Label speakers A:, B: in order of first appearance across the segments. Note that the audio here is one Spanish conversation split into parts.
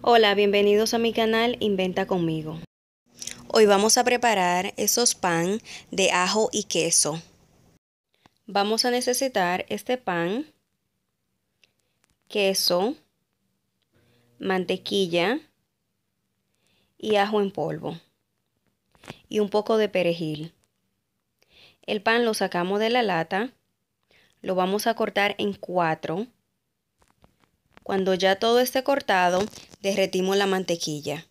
A: Hola, bienvenidos a mi canal Inventa conmigo. Hoy vamos a preparar esos pan de ajo y queso. Vamos a necesitar este pan, queso, mantequilla y ajo en polvo y un poco de perejil. El pan lo sacamos de la lata, lo vamos a cortar en cuatro cuando ya todo esté cortado, derretimos la mantequilla.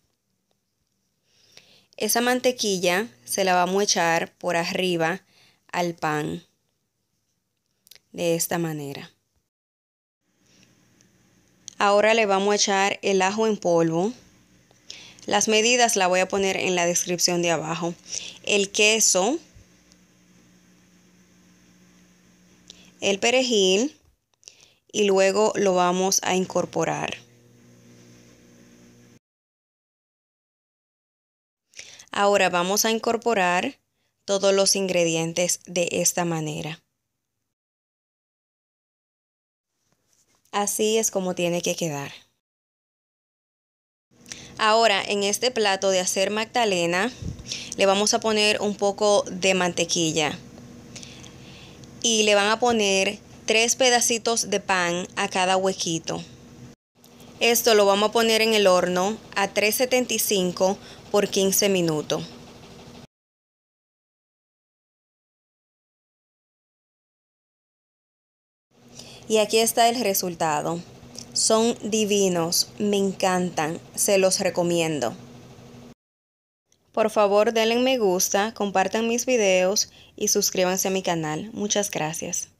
A: Esa mantequilla se la vamos a echar por arriba al pan. De esta manera. Ahora le vamos a echar el ajo en polvo. Las medidas las voy a poner en la descripción de abajo. El queso. El perejil y luego lo vamos a incorporar. Ahora vamos a incorporar todos los ingredientes de esta manera. Así es como tiene que quedar. Ahora en este plato de hacer magdalena le vamos a poner un poco de mantequilla y le van a poner tres pedacitos de pan a cada huequito. Esto lo vamos
B: a poner en el horno a 375 por 15 minutos. Y aquí está el resultado. Son divinos, me
A: encantan, se los recomiendo. Por favor denle me
B: gusta, compartan mis videos y suscríbanse a mi canal. Muchas gracias.